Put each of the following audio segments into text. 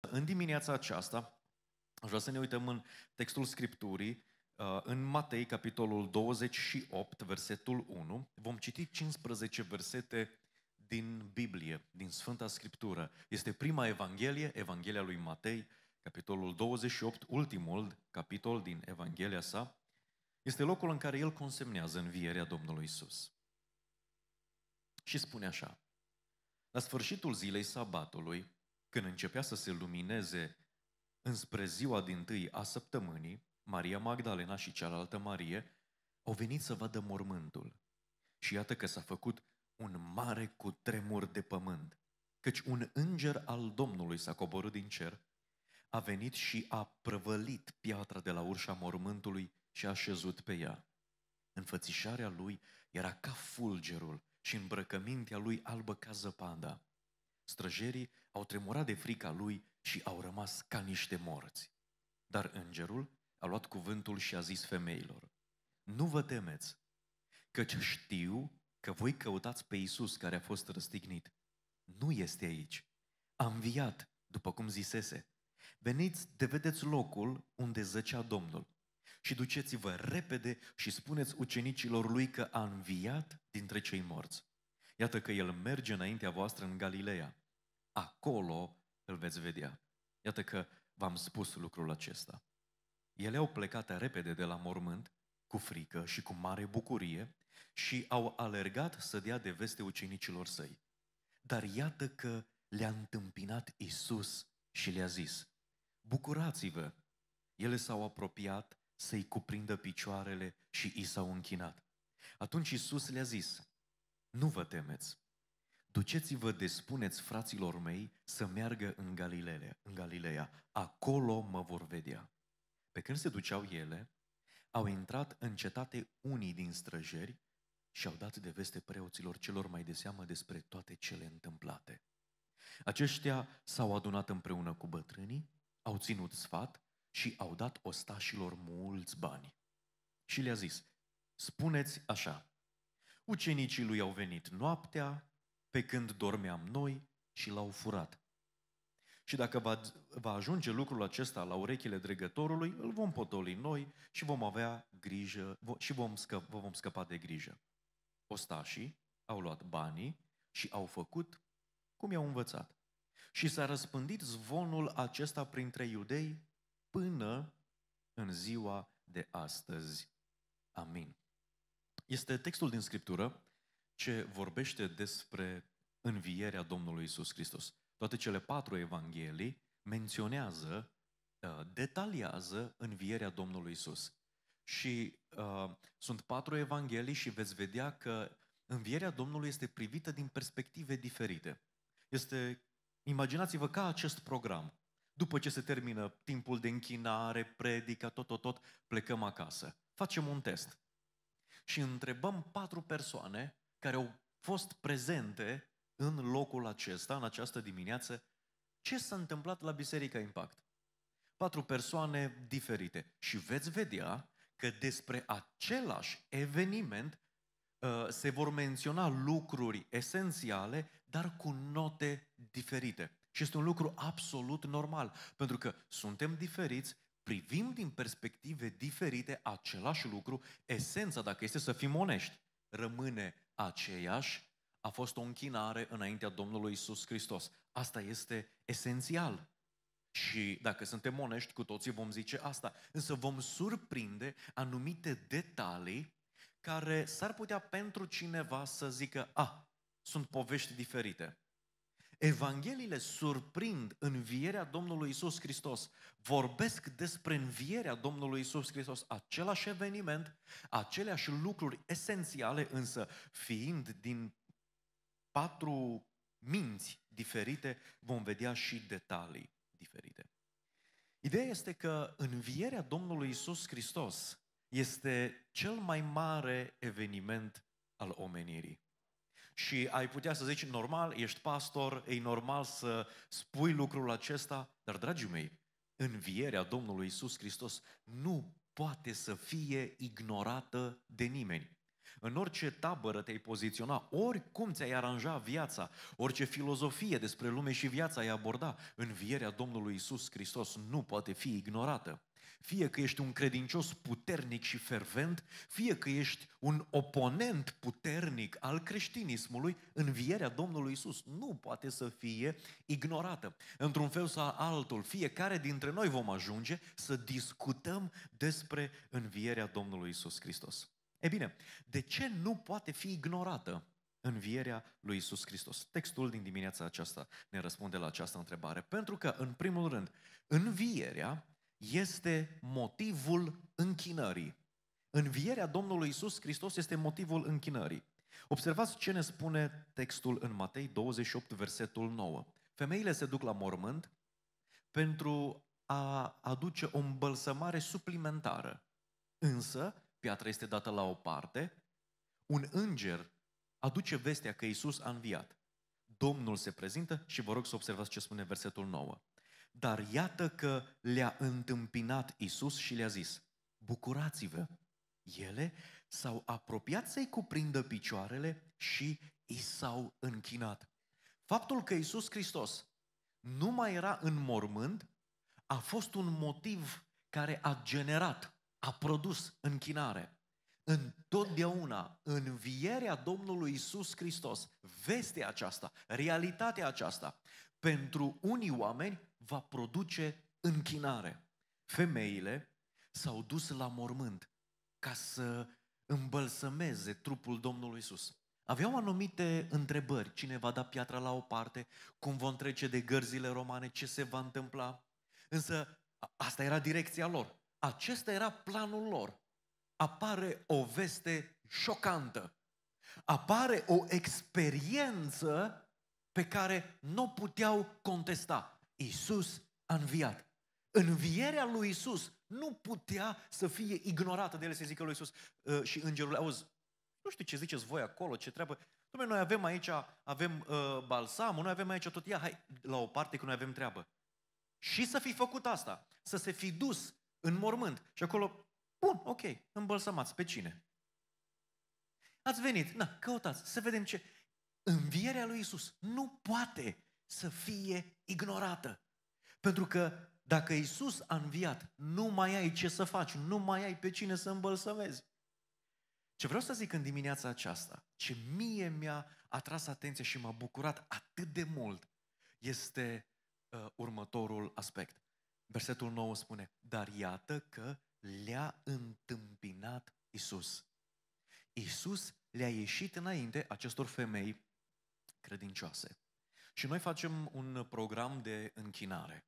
În dimineața aceasta, aș vrea să ne uităm în textul Scripturii, uh, în Matei, capitolul 28, versetul 1. Vom citi 15 versete din Biblie, din Sfânta Scriptură. Este prima Evanghelie, Evanghelia lui Matei, capitolul 28, ultimul capitol din Evanghelia sa. Este locul în care el consemnează învierea Domnului Isus. Și spune așa, la sfârșitul zilei sabatului, când începea să se lumineze înspre ziua din tâi a săptămânii, Maria Magdalena și cealaltă Marie au venit să vadă mormântul. Și iată că s-a făcut un mare cutremur de pământ, căci un înger al Domnului s-a coborât din cer, a venit și a prăvălit piatra de la urșa mormântului și a șezut pe ea. Înfățișarea lui era ca fulgerul și îmbrăcămintea lui albă ca zăpada. Străjerii au tremurat de frica lui și au rămas ca niște morți. Dar îngerul a luat cuvântul și a zis femeilor, Nu vă temeți, căci știu că voi căutați pe Iisus care a fost răstignit. Nu este aici. A înviat, după cum zisese. Veniți de vedeți locul unde zăcea Domnul și duceți-vă repede și spuneți ucenicilor lui că a înviat dintre cei morți. Iată că el merge înaintea voastră în Galileea. Acolo îl veți vedea. Iată că v-am spus lucrul acesta. Ele au plecat repede de la mormânt, cu frică și cu mare bucurie, și au alergat să dea de veste ucenicilor săi. Dar iată că le-a întâmpinat Isus și le-a zis, Bucurați-vă! Ele s-au apropiat să-i cuprindă picioarele și i s-au închinat. Atunci Isus le-a zis, nu vă temeți. Duceți-vă de spuneți fraților mei să meargă în Galileea, în Galileea. Acolo mă vor vedea. Pe când se duceau ele, au intrat în cetate unii din străjeri și au dat de veste preoților celor mai de seamă despre toate cele întâmplate. Aceștia s-au adunat împreună cu bătrânii, au ținut sfat și au dat ostașilor mulți bani. Și le-a zis, spuneți așa, Ucenicii lui au venit noaptea, pe când dormeam noi și l-au furat. Și dacă va, va ajunge lucrul acesta la urechile dregătorului, îl vom potoli noi și vom avea grijă și vom, scăp, vom scăpa de grijă. Ostașii au luat banii și au făcut cum i-au învățat. Și s-a răspândit zvonul acesta printre iudei până în ziua de astăzi. Amin. Este textul din Scriptură ce vorbește despre învierea Domnului Isus Hristos. Toate cele patru evanghelii menționează, uh, detaliază învierea Domnului Isus. Și uh, sunt patru evanghelii și veți vedea că învierea Domnului este privită din perspective diferite. Este, imaginați-vă ca acest program. După ce se termină timpul de închinare, predica, tot, tot, tot, plecăm acasă. Facem un test și întrebăm patru persoane care au fost prezente în locul acesta, în această dimineață, ce s-a întâmplat la Biserica Impact. Patru persoane diferite. Și veți vedea că despre același eveniment uh, se vor menționa lucruri esențiale, dar cu note diferite. Și este un lucru absolut normal, pentru că suntem diferiți, privim din perspective diferite același lucru, esența, dacă este să fim onești, rămâne aceeași, a fost o închinare înaintea Domnului Isus Hristos. Asta este esențial. Și dacă suntem onești, cu toții vom zice asta. Însă vom surprinde anumite detalii care s-ar putea pentru cineva să zică, a, ah, sunt povești diferite. Evangheliile surprind învierea Domnului Isus Hristos. Vorbesc despre învierea Domnului Isus Hristos, același eveniment, aceleași lucruri esențiale, însă fiind din patru minți diferite, vom vedea și detalii diferite. Ideea este că învierea Domnului Isus Hristos este cel mai mare eveniment al omenirii. Și ai putea să zici, normal, ești pastor, e normal să spui lucrul acesta, dar, dragii mei, învierea Domnului Isus Hristos nu poate să fie ignorată de nimeni. În orice tabără te-ai poziționa, oricum ți-ai aranja viața, orice filozofie despre lume și viața ai aborda, învierea Domnului Isus Hristos nu poate fi ignorată. Fie că ești un credincios puternic și fervent, fie că ești un oponent puternic al creștinismului, învierea Domnului Isus nu poate să fie ignorată. Într-un fel sau altul, fiecare dintre noi vom ajunge să discutăm despre învierea Domnului Isus Hristos. E bine, de ce nu poate fi ignorată învierea lui Isus Hristos? Textul din dimineața aceasta ne răspunde la această întrebare. Pentru că, în primul rând, învierea este motivul închinării. Învierea Domnului Isus Hristos este motivul închinării. Observați ce ne spune textul în Matei 28, versetul 9. Femeile se duc la mormânt pentru a aduce o îmbălsămare suplimentară. Însă, piatra este dată la o parte, un înger aduce vestea că Isus a înviat. Domnul se prezintă și vă rog să observați ce spune versetul 9. Dar iată că le-a întâmpinat Isus și le-a zis, bucurați-vă! Ele s-au apropiat să-i cuprindă picioarele și i s-au închinat. Faptul că Isus Hristos nu mai era în mormânt a fost un motiv care a generat, a produs închinare. Întotdeauna învierea Domnului Isus Hristos, vestea aceasta, realitatea aceasta, pentru unii oameni va produce închinare. Femeile s-au dus la mormânt ca să îmbălsămeze trupul Domnului Isus. Aveau anumite întrebări, cine va da piatra la o parte, cum vom trece de gărzile romane, ce se va întâmpla. Însă asta era direcția lor, acesta era planul lor. Apare o veste șocantă, apare o experiență pe care nu puteau contesta. Iisus a înviat. Învierea lui Iisus nu putea să fie ignorată de ele să zică lui Iisus uh, și îngerul, auzi, nu știu ce ziceți voi acolo, ce treabă. Dom'le, noi avem aici, avem uh, balsamul, noi avem aici tot, ia, hai, la o parte că noi avem treabă. Și să fi făcut asta, să se fi dus în mormânt și acolo, bun, ok, îmbălsămați, pe cine? Ați venit, na, căutați, să vedem ce învierea lui Isus nu poate să fie ignorată. Pentru că dacă Isus a înviat, nu mai ai ce să faci, nu mai ai pe cine să îmbălsămezi. Ce vreau să zic în dimineața aceasta, ce mie mi-a atras atenția și m-a bucurat atât de mult, este uh, următorul aspect. Versetul 9 spune, dar iată că le-a întâmpinat Isus. Isus le-a ieșit înainte acestor femei credincioase. Și noi facem un program de închinare.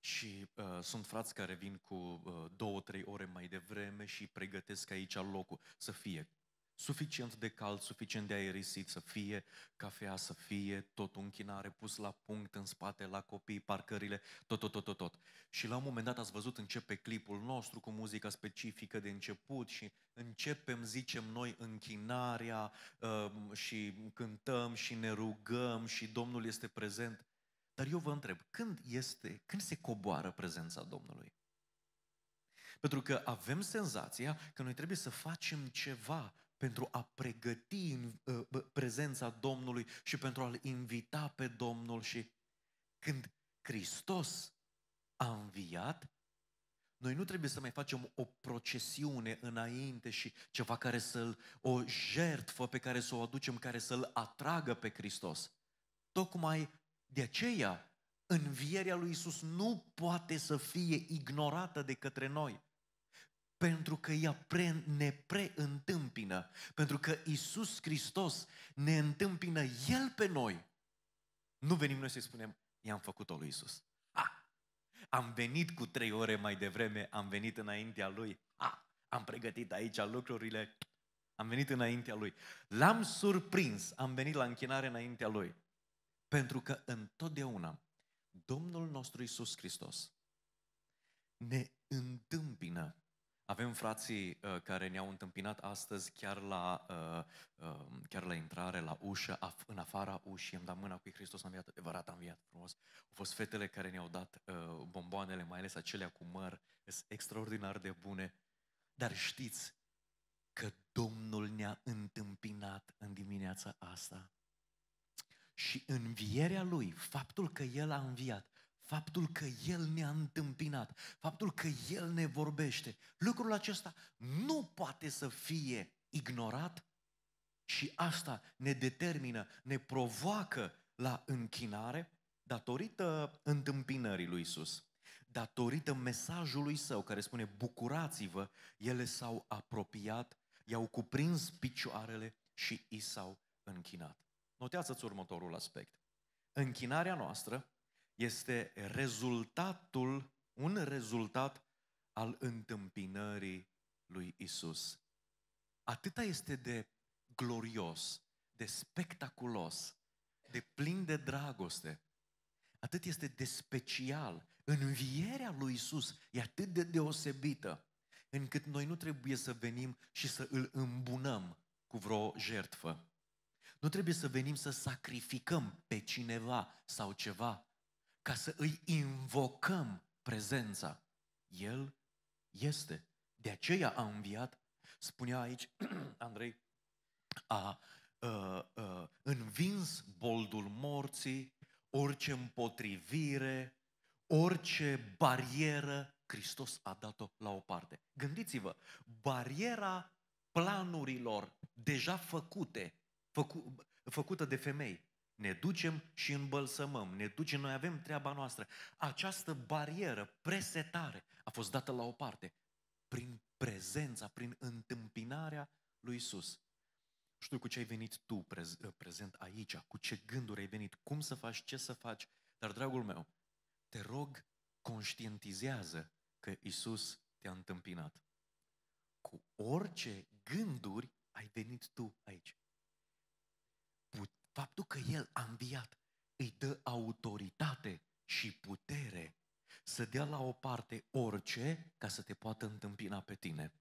Și uh, sunt frați care vin cu uh, două, trei ore mai devreme și pregătesc aici locul să fie suficient de cald, suficient de aerisit, să fie cafea, să fie tot chinare pus la punct în spate, la copii, parcările, tot, tot, tot, tot, tot. Și la un moment dat ați văzut începe clipul nostru cu muzica specifică de început și începem, zicem noi, închinarea uh, și cântăm și ne rugăm și Domnul este prezent. Dar eu vă întreb, când este, când se coboară prezența Domnului? Pentru că avem senzația că noi trebuie să facem ceva pentru a pregăti în uh, prezența Domnului și pentru a-L invita pe Domnul și când Hristos a înviat, noi nu trebuie să mai facem o procesiune înainte și ceva care să-l, o jertfă pe care să o aducem, care să-l atragă pe Hristos. Tocmai de aceea, învierea lui Isus nu poate să fie ignorată de către noi pentru că ea pre, ne preîntâmpină, pentru că Isus Hristos ne întâmpină El pe noi. Nu venim noi să-i spunem, i-am făcut-o lui Isus. Ha! Am venit cu trei ore mai devreme, am venit înaintea Lui, ha! am pregătit aici lucrurile, am venit înaintea Lui. L-am surprins, am venit la închinare înaintea Lui. Pentru că întotdeauna Domnul nostru Isus Hristos ne întâmpină avem frații uh, care ne-au întâmpinat astăzi chiar la, uh, uh, chiar la intrare, la ușă, af- în afara ușii, am dat mâna cu Hristos am înviat, adevărat am înviat frumos. Au fost fetele care ne-au dat uh, bomboanele, mai ales acelea cu măr, sunt extraordinar de bune. Dar știți că Domnul ne-a întâmpinat în dimineața asta. Și învierea Lui, faptul că El a înviat, faptul că El ne-a întâmpinat, faptul că El ne vorbește. Lucrul acesta nu poate să fie ignorat și asta ne determină, ne provoacă la închinare datorită întâmpinării lui Isus, datorită mesajului său care spune bucurați-vă, ele s-au apropiat, i-au cuprins picioarele și i s-au închinat. Notează-ți următorul aspect. Închinarea noastră este rezultatul, un rezultat al întâmpinării lui Isus. Atâta este de glorios, de spectaculos, de plin de dragoste, atât este de special. Învierea lui Isus e atât de deosebită, încât noi nu trebuie să venim și să îl îmbunăm cu vreo jertfă. Nu trebuie să venim să sacrificăm pe cineva sau ceva, ca să îi invocăm prezența. El este. De aceea a înviat, spunea aici Andrei, a, a, a învins boldul morții, orice împotrivire, orice barieră, Hristos a dat-o la o parte. Gândiți-vă, bariera planurilor deja făcute, făcu, făcută de femei, ne ducem și îmbălsămăm, ne ducem, noi avem treaba noastră. Această barieră, presetare, a fost dată la o parte prin prezența, prin întâmpinarea lui Isus. Știu cu ce ai venit tu prez- prezent aici, cu ce gânduri ai venit, cum să faci, ce să faci, dar, dragul meu, te rog, conștientizează că Isus te-a întâmpinat. Cu orice gânduri ai venit tu aici. Faptul că El a înviat îi dă autoritate și putere să dea la o parte orice ca să te poată întâmpina pe tine.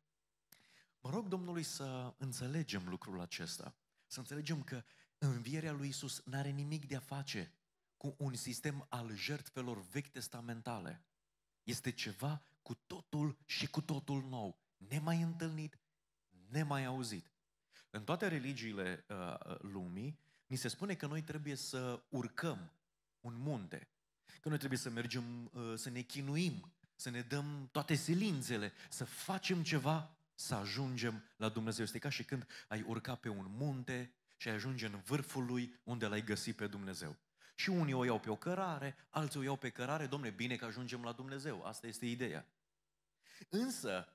Mă rog Domnului să înțelegem lucrul acesta, să înțelegem că învierea lui Isus n-are nimic de a face cu un sistem al jertfelor vechi testamentale. Este ceva cu totul și cu totul nou, nemai întâlnit, nemai auzit. În toate religiile uh, lumii Ni se spune că noi trebuie să urcăm un munte, că noi trebuie să mergem, uh, să ne chinuim, să ne dăm toate silințele, să facem ceva să ajungem la Dumnezeu. Este ca și când ai urca pe un munte și ai ajunge în vârful lui unde l-ai găsit pe Dumnezeu. Și unii o iau pe o cărare, alții o iau pe cărare, domne, bine că ajungem la Dumnezeu. Asta este ideea. Însă,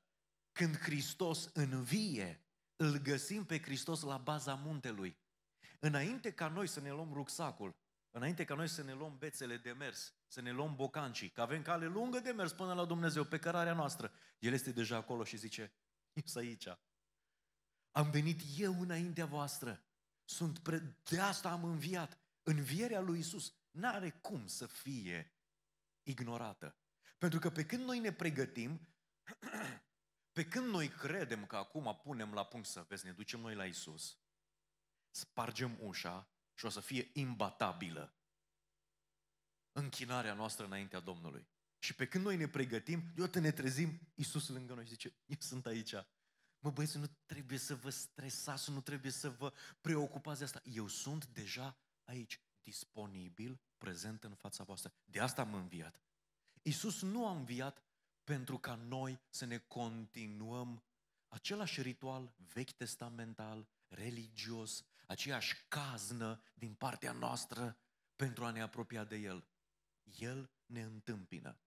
când Hristos învie, îl găsim pe Hristos la baza muntelui. Înainte ca noi să ne luăm rucsacul, înainte ca noi să ne luăm bețele de mers, să ne luăm bocancii, că avem cale lungă de mers până la Dumnezeu, pe cărarea noastră, El este deja acolo și zice, eu sunt aici. Am venit eu înaintea voastră. Sunt pre... De asta am înviat. Învierea lui Isus n-are cum să fie ignorată. Pentru că pe când noi ne pregătim, pe când noi credem că acum punem la punct să vezi, ne ducem noi la Isus, spargem ușa și o să fie imbatabilă închinarea noastră înaintea Domnului. Și pe când noi ne pregătim, deodată ne trezim, Iisus lângă noi și zice, eu sunt aici. Mă băieți, nu trebuie să vă stresați, nu trebuie să vă preocupați de asta. Eu sunt deja aici, disponibil, prezent în fața voastră. De asta am înviat. Iisus nu a înviat pentru ca noi să ne continuăm același ritual vechi testamental, religios, aceeași caznă din partea noastră pentru a ne apropia de El. El ne întâmpină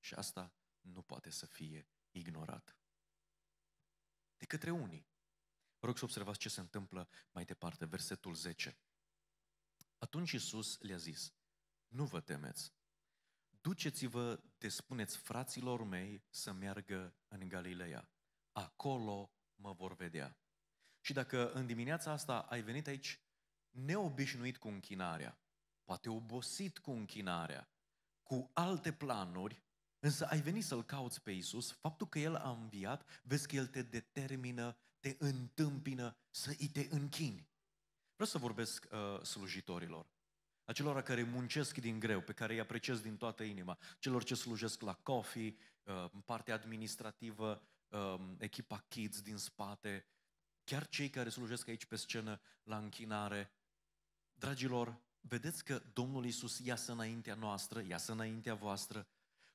și asta nu poate să fie ignorat. De către unii. Vă rog să observați ce se întâmplă mai departe, versetul 10. Atunci Iisus le-a zis, nu vă temeți, duceți-vă de spuneți fraților mei să meargă în Galileea. Acolo mă vor vedea. Și dacă în dimineața asta ai venit aici neobișnuit cu închinarea, poate obosit cu închinarea, cu alte planuri, însă ai venit să-L cauți pe Isus, faptul că El a înviat, vezi că El te determină, te întâmpină să îi te închini. Vreau să vorbesc uh, slujitorilor, acelora care muncesc din greu, pe care îi apreciez din toată inima, celor ce slujesc la coffee, uh, în partea administrativă, uh, echipa kids din spate, chiar cei care slujesc aici pe scenă la închinare. Dragilor, vedeți că Domnul Iisus iasă înaintea noastră, iasă înaintea voastră,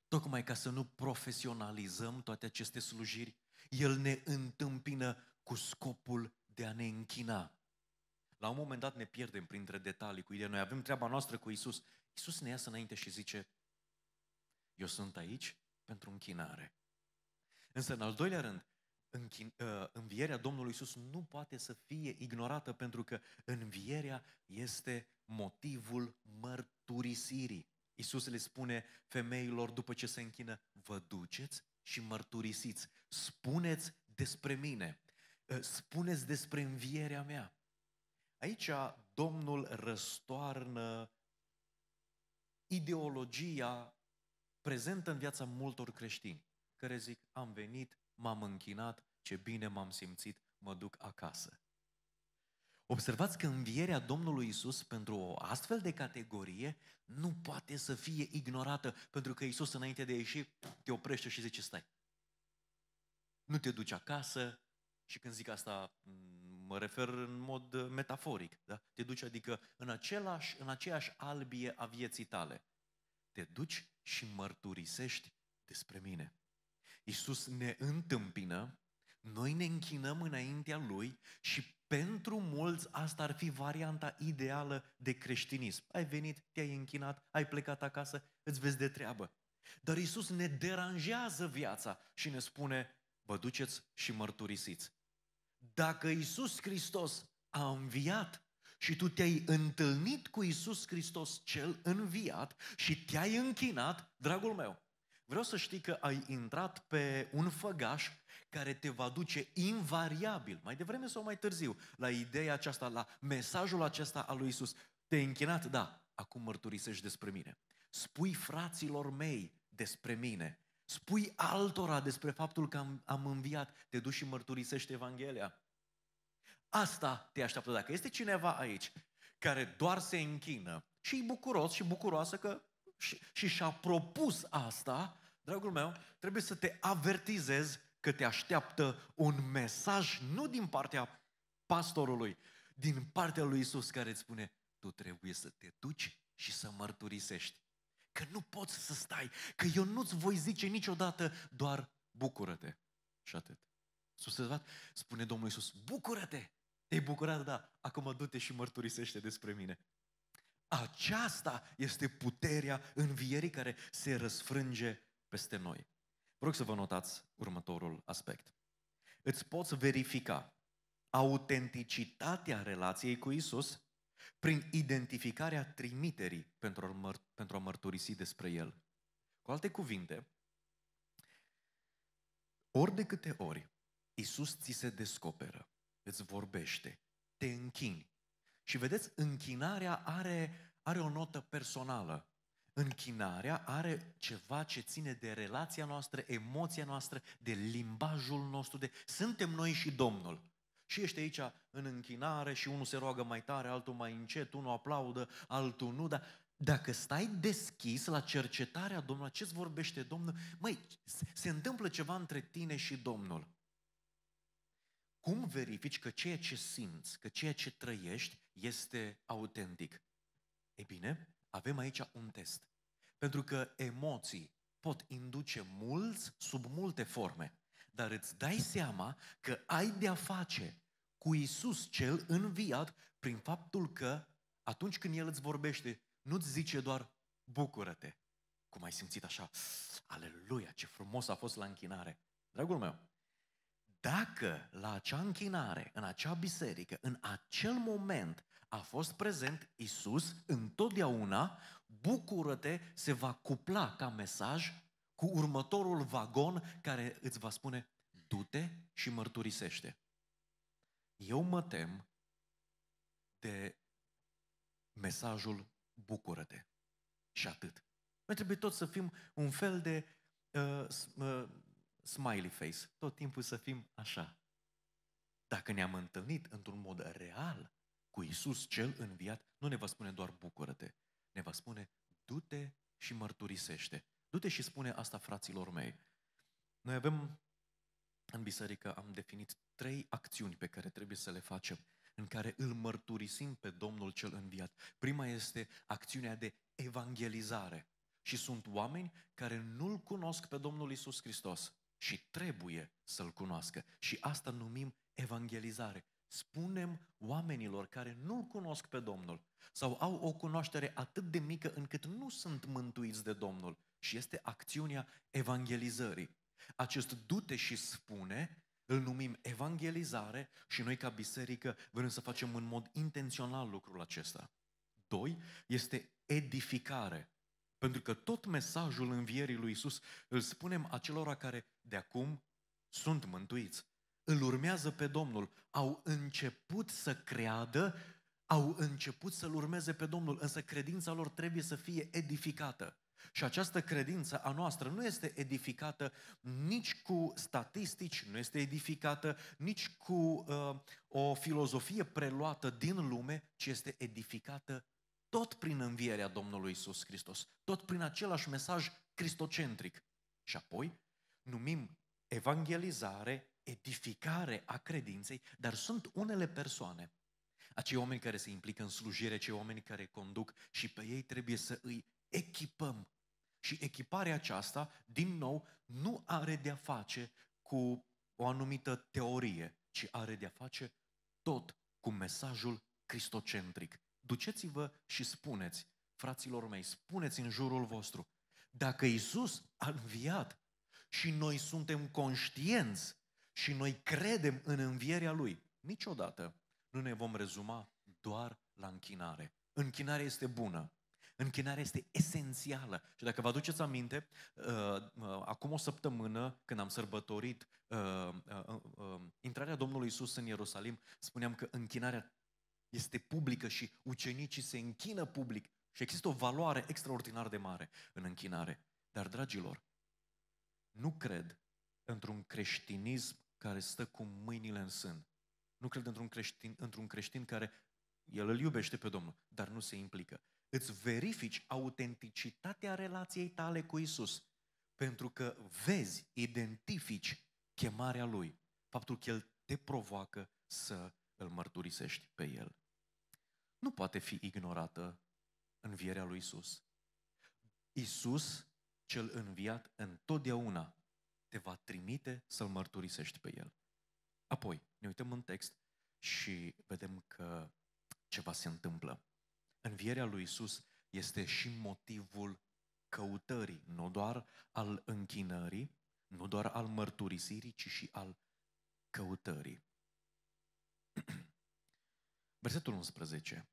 tocmai ca să nu profesionalizăm toate aceste slujiri. El ne întâmpină cu scopul de a ne închina. La un moment dat ne pierdem printre detalii cu ideea. Noi avem treaba noastră cu Isus. Isus ne iasă înainte și zice, eu sunt aici pentru închinare. Însă, în al doilea rând, Uh, învierea Domnului Isus nu poate să fie ignorată pentru că învierea este motivul mărturisirii. Isus le spune femeilor după ce se închină, vă duceți și mărturisiți, spuneți despre mine, uh, spuneți despre învierea mea. Aici Domnul răstoarnă ideologia prezentă în viața multor creștini care zic, am venit m-am închinat, ce bine m-am simțit, mă duc acasă. Observați că învierea Domnului Isus pentru o astfel de categorie nu poate să fie ignorată, pentru că Isus înainte de a ieși te oprește și zice stai. Nu te duci acasă și când zic asta mă refer în mod metaforic, da? te duci adică în, același, în aceeași albie a vieții tale. Te duci și mărturisești despre mine. Iisus ne întâmpină, noi ne închinăm înaintea Lui și pentru mulți asta ar fi varianta ideală de creștinism. Ai venit, te-ai închinat, ai plecat acasă, îți vezi de treabă. Dar Iisus ne deranjează viața și ne spune, vă duceți și mărturisiți. Dacă Iisus Hristos a înviat și tu te-ai întâlnit cu Iisus Hristos cel înviat și te-ai închinat, dragul meu, Vreau să știi că ai intrat pe un făgaș care te va duce invariabil, mai devreme sau mai târziu, la ideea aceasta, la mesajul acesta al lui Isus. Te-ai închinat? Da. Acum mărturisești despre mine. Spui fraților mei despre mine. Spui altora despre faptul că am, am înviat. Te duci și mărturisești Evanghelia. Asta te așteaptă. Dacă este cineva aici care doar se închină și e bucuros și bucuroasă că și, și și-a propus asta, dragul meu, trebuie să te avertizezi că te așteaptă un mesaj nu din partea pastorului, din partea lui Isus care îți spune, tu trebuie să te duci și să mărturisești. Că nu poți să stai, că eu nu-ți voi zice niciodată doar bucură-te. Și atât. Susținut? Spune Domnul Iisus, bucură-te! Te-ai bucurat, da, acum du-te și mărturisește despre mine. Aceasta este puterea învierii care se răsfrânge peste noi. Vă rog să vă notați următorul aspect. Îți poți verifica autenticitatea relației cu Isus prin identificarea trimiterii pentru a, măr- pentru a mărturisi despre El. Cu alte cuvinte, ori de câte ori Isus ți se descoperă, îți vorbește, te închini. Și vedeți, închinarea are, are o notă personală. Închinarea are ceva ce ține de relația noastră, emoția noastră, de limbajul nostru, de suntem noi și Domnul. Și ești aici în închinare și unul se roagă mai tare, altul mai încet, unul aplaudă, altul nu, dar dacă stai deschis la cercetarea Domnului, ce-ți vorbește Domnul, măi, se întâmplă ceva între tine și Domnul. Cum verifici că ceea ce simți, că ceea ce trăiești este autentic? Ei bine, avem aici un test. Pentru că emoții pot induce mulți sub multe forme, dar îți dai seama că ai de-a face cu Isus cel înviat prin faptul că atunci când El îți vorbește, nu-ți zice doar bucură-te, cum ai simțit așa, aleluia, ce frumos a fost la închinare. Dragul meu, dacă la acea închinare, în acea biserică, în acel moment, a fost prezent Isus întotdeauna, bucură-te, se va cupla ca mesaj cu următorul vagon care îți va spune, du-te și mărturisește. Eu mă tem de mesajul bucură-te. Și atât. Noi trebuie tot să fim un fel de uh, uh, smiley face. Tot timpul să fim așa. Dacă ne-am întâlnit într-un mod real cu Isus cel înviat, nu ne va spune doar bucură-te, ne va spune du-te și mărturisește. Du-te și spune asta fraților mei. Noi avem în biserică, am definit trei acțiuni pe care trebuie să le facem, în care îl mărturisim pe Domnul cel înviat. Prima este acțiunea de evangelizare. Și sunt oameni care nu-L cunosc pe Domnul Isus Hristos și trebuie să-L cunoască. Și asta numim evangelizare spunem oamenilor care nu-L cunosc pe Domnul sau au o cunoaștere atât de mică încât nu sunt mântuiți de Domnul și este acțiunea evangelizării. Acest dute și spune îl numim evangelizare și noi ca biserică vrem să facem în mod intențional lucrul acesta. Doi, este edificare. Pentru că tot mesajul învierii lui Isus îl spunem acelora care de acum sunt mântuiți îl urmează pe Domnul, au început să creadă, au început să-L urmeze pe Domnul, însă credința lor trebuie să fie edificată. Și această credință a noastră nu este edificată nici cu statistici, nu este edificată nici cu uh, o filozofie preluată din lume, ci este edificată tot prin învierea Domnului Isus Hristos, tot prin același mesaj cristocentric. Și apoi numim evangelizare edificare a credinței, dar sunt unele persoane, acei oameni care se implică în slujire, acei oameni care conduc și pe ei trebuie să îi echipăm. Și echiparea aceasta, din nou, nu are de-a face cu o anumită teorie, ci are de-a face tot cu mesajul cristocentric. Duceți-vă și spuneți, fraților mei, spuneți în jurul vostru, dacă Isus a înviat și noi suntem conștienți și noi credem în învierea Lui, niciodată nu ne vom rezuma doar la închinare. Închinarea este bună, Închinarea este esențială. Și dacă vă aduceți aminte, uh, uh, acum o săptămână, când am sărbătorit uh, intrarea Domnului Isus în Ierusalim, spuneam că închinarea este publică și ucenicii se închină public și există o valoare extraordinar de mare în închinare. Dar, dragilor, nu cred într-un creștinism care stă cu mâinile în sân. Nu cred într-un creștin, într-un creștin care el îl iubește pe Domnul, dar nu se implică. Îți verifici autenticitatea relației tale cu Isus, pentru că vezi, identifici chemarea Lui, faptul că El te provoacă să îl mărturisești pe El. Nu poate fi ignorată învierea lui Isus. Isus, cel înviat, întotdeauna te va trimite să-L mărturisești pe El. Apoi, ne uităm în text și vedem că ceva se întâmplă. Învierea lui Isus este și motivul căutării, nu doar al închinării, nu doar al mărturisirii, ci și al căutării. Versetul 11.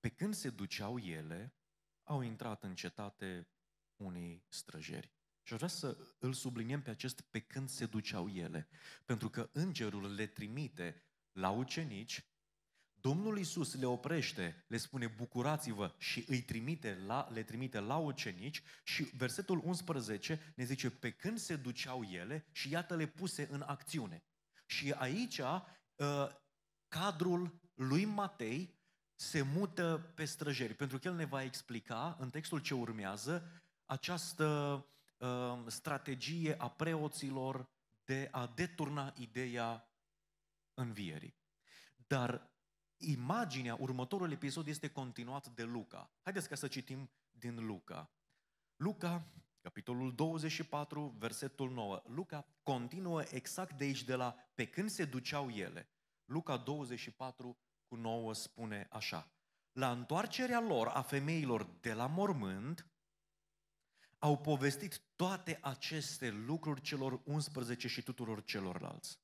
Pe când se duceau ele, au intrat în cetate unii străjeri. Și vreau să îl subliniem pe acest pe când se duceau ele. Pentru că îngerul le trimite la ucenici, Domnul Iisus le oprește, le spune bucurați-vă și îi trimite la, le trimite la ucenici și versetul 11 ne zice pe când se duceau ele și iată le puse în acțiune. Și aici uh, cadrul lui Matei se mută pe străjeri, pentru că el ne va explica în textul ce urmează această Um, strategie a preoților de a deturna ideea învierii. Dar imaginea, următorul episod este continuat de Luca. Haideți ca să citim din Luca. Luca, capitolul 24, versetul 9. Luca continuă exact de aici, de la pe când se duceau ele. Luca 24 cu 9 spune așa. La întoarcerea lor a femeilor de la mormânt, au povestit toate aceste lucruri celor 11 și tuturor celorlalți.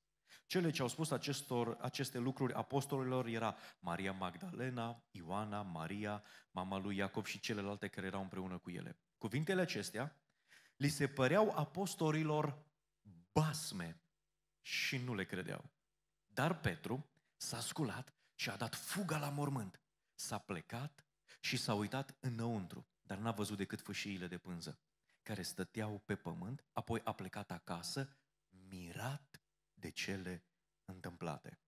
Cele ce au spus acestor, aceste lucruri apostolilor era Maria Magdalena, Ioana, Maria, mama lui Iacob și celelalte care erau împreună cu ele. Cuvintele acestea li se păreau apostolilor basme și nu le credeau. Dar Petru s-a sculat și a dat fuga la mormânt. S-a plecat și s-a uitat înăuntru, dar n-a văzut decât fâșiile de pânză care stăteau pe pământ, apoi a plecat acasă, mirat de cele întâmplate.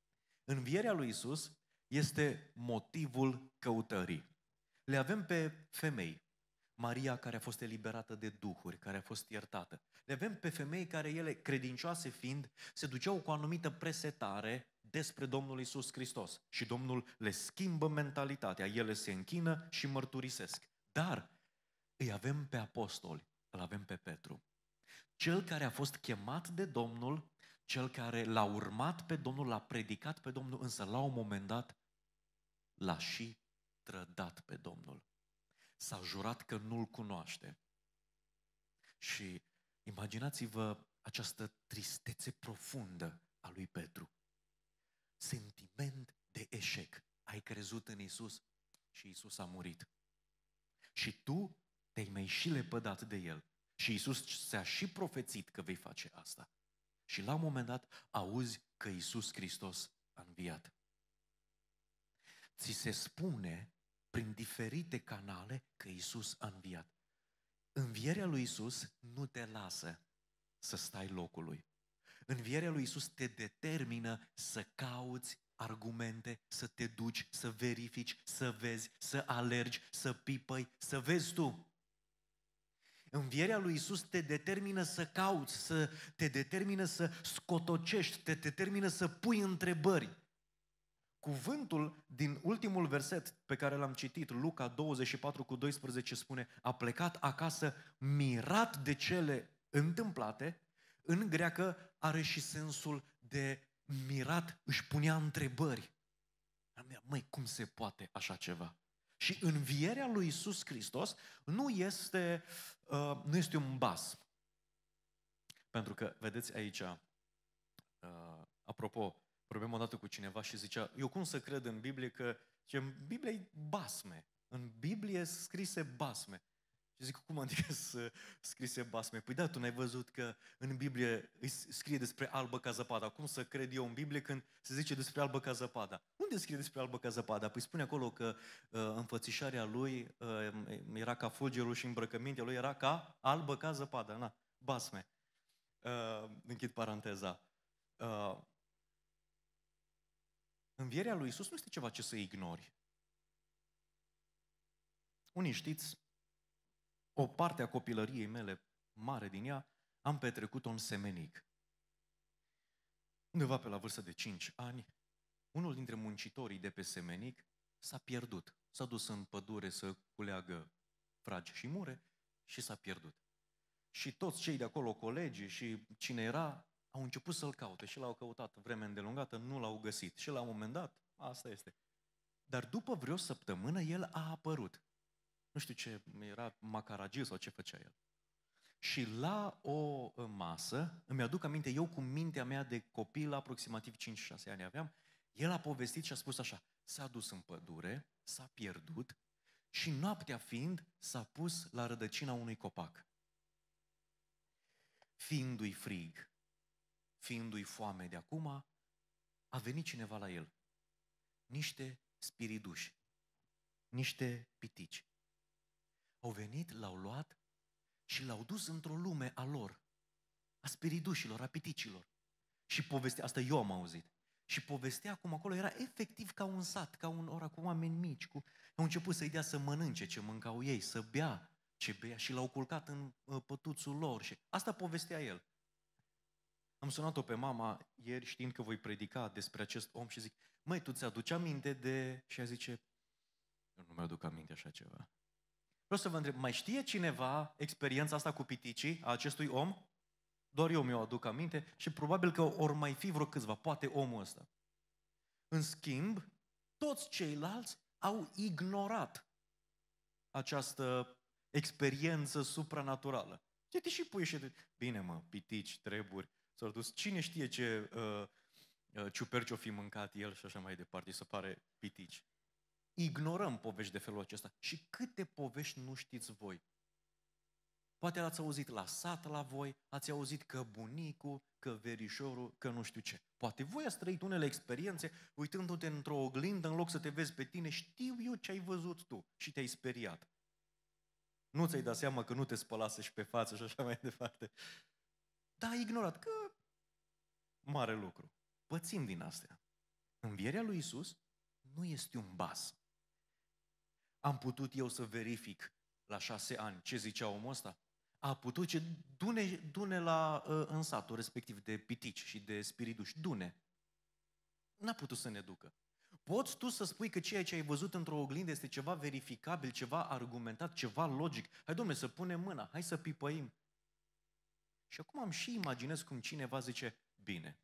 Învierea lui Isus este motivul căutării. Le avem pe femei, Maria care a fost eliberată de duhuri, care a fost iertată. Le avem pe femei care ele, credincioase fiind, se duceau cu o anumită presetare despre Domnul Isus Hristos și Domnul le schimbă mentalitatea, ele se închină și mărturisesc. Dar îi avem pe apostoli îl avem pe Petru. Cel care a fost chemat de Domnul, cel care l-a urmat pe Domnul, l-a predicat pe Domnul, însă la un moment dat l-a și trădat pe Domnul. S-a jurat că nu-l cunoaște. Și imaginați-vă această tristețe profundă a lui Petru. Sentiment de eșec. Ai crezut în Isus și Isus a murit. Și tu te-ai mai și lepădat de el. Și Iisus ți-a și profețit că vei face asta. Și la un moment dat auzi că Iisus Hristos a înviat. Ți se spune prin diferite canale că Iisus a înviat. Învierea lui Iisus nu te lasă să stai locului. Învierea lui Iisus te determină să cauți argumente, să te duci, să verifici, să vezi, să alergi, să pipăi, să vezi tu. Învierea lui Isus te determină să cauți, să te determină să scotocești, te determină să pui întrebări. Cuvântul din ultimul verset pe care l-am citit, Luca 24 cu 12 spune, a plecat acasă mirat de cele întâmplate, în greacă are și sensul de mirat, își punea întrebări. Măi, cum se poate așa ceva? Și învierea lui Isus Hristos nu este, uh, nu este un bas. Pentru că, vedeți aici, uh, apropo, vorbim odată cu cineva și zicea, eu cum să cred în Biblie că, în Biblie e basme, în Biblie scrise basme. Și zic, cum adică să scrise basme? Păi da, tu n-ai văzut că în Biblie îi scrie despre albă ca zăpada. Cum să cred eu în Biblie când se zice despre albă ca zăpada? Unde scrie despre albă ca zăpada? Păi spune acolo că uh, înfățișarea lui uh, era ca fulgerul și îmbrăcămintea lui era ca albă ca zăpada. Na, basme. Uh, închid paranteza. Uh, învierea lui Isus nu este ceva ce să ignori. Unii știți, o parte a copilăriei mele mare din ea am petrecut-o în Semenic. Undeva pe la vârstă de 5 ani, unul dintre muncitorii de pe Semenic s-a pierdut. S-a dus în pădure să culeagă fragi și mure și s-a pierdut. Și toți cei de acolo, colegi și cine era, au început să-l caute și l-au căutat vreme îndelungată, nu l-au găsit. Și la un moment dat, asta este. Dar după vreo săptămână, el a apărut nu știu ce, era macaragiu sau ce făcea el. Și la o masă, îmi aduc aminte, eu cu mintea mea de copil, aproximativ 5-6 ani aveam, el a povestit și a spus așa, s-a dus în pădure, s-a pierdut și noaptea fiind s-a pus la rădăcina unui copac. Fiindu-i frig, fiindu-i foame de acum, a venit cineva la el. Niște spiriduși, niște pitici. Au venit, l-au luat și l-au dus într-o lume a lor, a spiridușilor, a piticilor. Și povestea, asta eu am auzit, și povestea cum acolo era efectiv ca un sat, ca un ora cu oameni mici. Cu... Au început să-i dea să mănânce ce mâncau ei, să bea ce bea și l-au culcat în uh, pătuțul lor. Și... Asta povestea el. Am sunat-o pe mama ieri știind că voi predica despre acest om și zic, măi, tu ți-aduci aminte de... Și ea zice, eu nu mi-aduc aminte așa ceva. Vreau să vă întreb, mai știe cineva experiența asta cu piticii a acestui om? Doar eu mi-o aduc aminte și probabil că ori mai fi vreo câțiva, poate omul ăsta. În schimb, toți ceilalți au ignorat această experiență supranaturală. Ce te și pui și Bine mă, pitici, treburi, s dus. Cine știe ce uh, uh ciuperci o fi mâncat el și așa mai departe, să pare pitici ignorăm povești de felul acesta. Și câte povești nu știți voi? Poate l-ați auzit la sat la voi, ați auzit că bunicul, că verișorul, că nu știu ce. Poate voi ați trăit unele experiențe uitându-te într-o oglindă în loc să te vezi pe tine, știu eu ce ai văzut tu și te-ai speriat. Nu ți-ai dat seama că nu te spălase și pe față și așa mai departe. Dar ai ignorat că mare lucru. Pățim din astea. Învierea lui Isus nu este un bas am putut eu să verific la șase ani ce zicea omul ăsta? A putut ce dune, dune la, ă, în satul respectiv de pitici și de spiriduși, dune. N-a putut să ne ducă. Poți tu să spui că ceea ce ai văzut într-o oglindă este ceva verificabil, ceva argumentat, ceva logic. Hai, domne, să punem mâna, hai să pipăim. Și acum am și imaginez cum cineva zice, bine,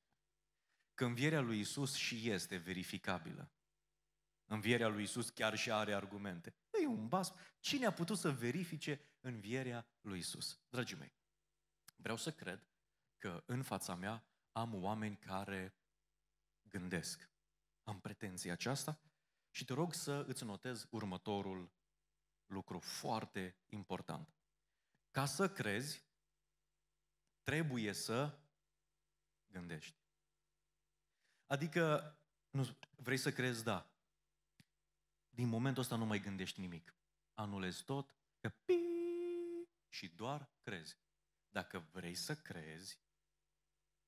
că învierea lui Isus și este verificabilă. Învierea lui Isus chiar și are argumente. E un bas. Cine a putut să verifice învierea lui Isus? Dragii mei, vreau să cred că în fața mea am oameni care gândesc. Am pretenția aceasta și te rog să îți notez următorul lucru foarte important. Ca să crezi, trebuie să gândești. Adică, nu, vrei să crezi, da, din momentul ăsta nu mai gândești nimic. Anulezi tot, că și doar crezi. Dacă vrei să crezi,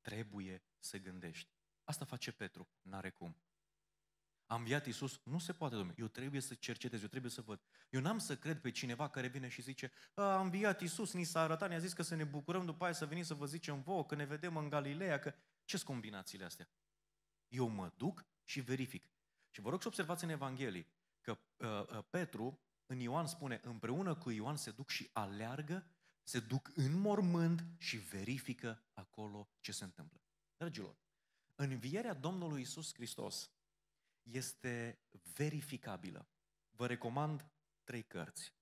trebuie să gândești. Asta face Petru, n-are cum. A înviat Iisus, nu se poate, domnule, eu trebuie să cercetez, eu trebuie să văd. Eu n-am să cred pe cineva care vine și zice, a înviat Iisus, ni s-a arătat, ne-a zis că să ne bucurăm după aia să venim să vă zicem vouă, că ne vedem în Galileea, că... ce combinațiile astea? Eu mă duc și verific. Și vă rog să observați în Evanghelie, că uh, uh, Petru în Ioan spune, împreună cu Ioan se duc și aleargă, se duc în mormânt și verifică acolo ce se întâmplă. Dragilor, învierea Domnului Isus Hristos este verificabilă. Vă recomand trei cărți.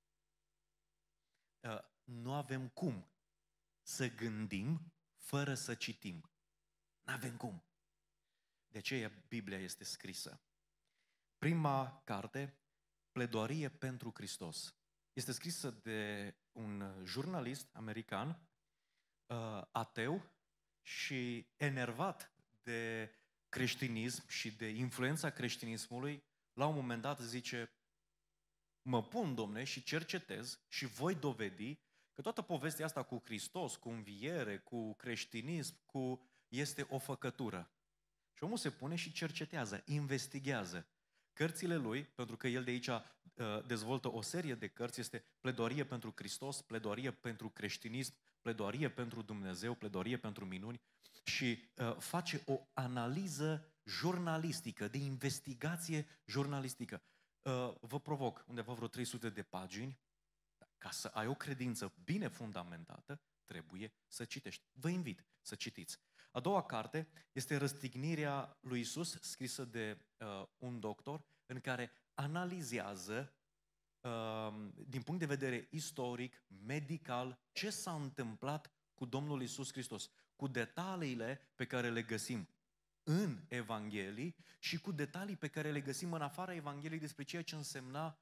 Uh, nu avem cum să gândim fără să citim. Nu avem cum. De aceea Biblia este scrisă. Prima carte, Pledoarie pentru Hristos. Este scrisă de un jurnalist american, uh, ateu și enervat de creștinism și de influența creștinismului, la un moment dat zice, mă pun, domne, și cercetez și voi dovedi că toată povestea asta cu Hristos, cu înviere, cu creștinism, cu este o făcătură. Și omul se pune și cercetează, investigează cărțile lui, pentru că el de aici uh, dezvoltă o serie de cărți, este pledoarie pentru Hristos, pledoarie pentru creștinism, pledoarie pentru Dumnezeu, pledoarie pentru minuni și uh, face o analiză jurnalistică, de investigație jurnalistică. Uh, vă provoc undeva vreo 300 de pagini, ca să ai o credință bine fundamentată, trebuie să citești. Vă invit să citiți. A doua carte este Răstignirea lui Isus, scrisă de uh, un doctor, în care analizează uh, din punct de vedere istoric, medical, ce s-a întâmplat cu Domnul Isus Hristos, cu detaliile pe care le găsim în Evanghelii și cu detalii pe care le găsim în afara Evangheliei despre ceea ce însemna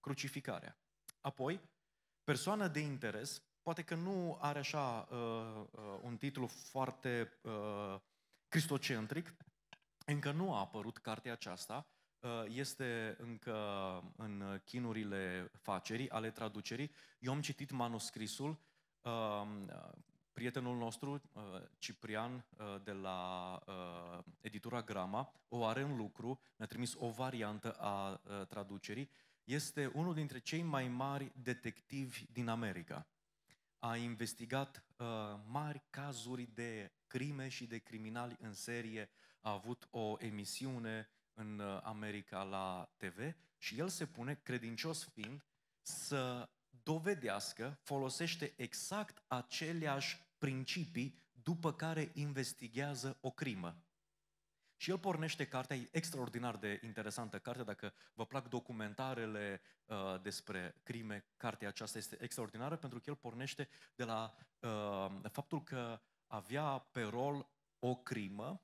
crucificarea. Apoi, persoana de interes poate că nu are așa uh, uh, un titlu foarte uh, cristocentric, încă nu a apărut cartea aceasta, uh, este încă în chinurile facerii, ale traducerii. Eu am citit manuscrisul, um, uh, prietenul nostru, uh, Ciprian, uh, de la uh, editura Grama, o are în lucru, ne-a trimis o variantă a traducerii. Este unul dintre cei mai mari detectivi din America a investigat uh, mari cazuri de crime și de criminali în serie. A avut o emisiune în uh, America la TV și el se pune, credincios fiind, să dovedească, folosește exact aceleași principii după care investigează o crimă. Și el pornește cartea, e extraordinar de interesantă carte, dacă vă plac documentarele uh, despre crime, cartea aceasta este extraordinară pentru că el pornește de la uh, faptul că avea pe rol o crimă